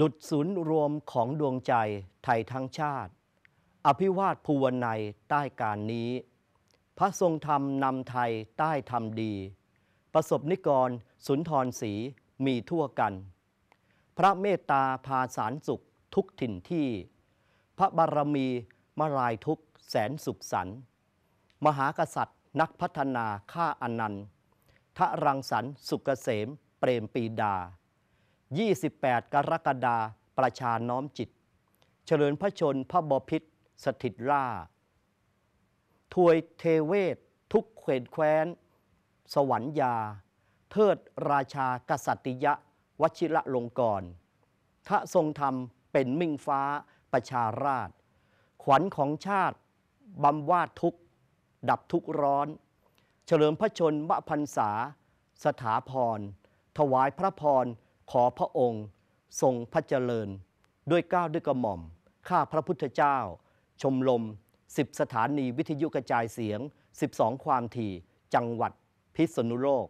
ดุดศูนย์รวมของดวงใจไทยทั้งชาติ อภิวาทภูวนัยใต้การนี้ พระทรงธรรมนำไทยใต้ธรรมดี ประสบนิกรสุนทรศรีมีทั่วกัน พระเมตตาพาสารสุขทุกถิ่นที่ พระบารมีมาลายทุกแสนสุขสันมหากษัตริย์นักพัฒนาข้าอนันต์ทะรังสรรสุกเกษมเปรมปีดา28 กรกฎาประชาน้อมจิต เฉลิญพระชนพระบพิษสถิตร่าถวยเทเวศ ทุกเขวนแคว้น สวรรยาเทิดราชากษัตริยะวชิระลงกรทะทรงธรรมเป็นมิ่งฟ้า ประชาราชขวัญของชาติ บำวาดทุก ดับทุกร้อนเฉลิมพระชนมะพันษา สถาพร ถวายพระพรขอพระองค์ทรงพระเจริญ ด้วยก้าวด้วยกระหม่อม ข้าพระพุทธเจ้า ชมลมสิบสถานีวิทยุกระจายเสียง 12 ความถี่จังหวัดพิษณุโลก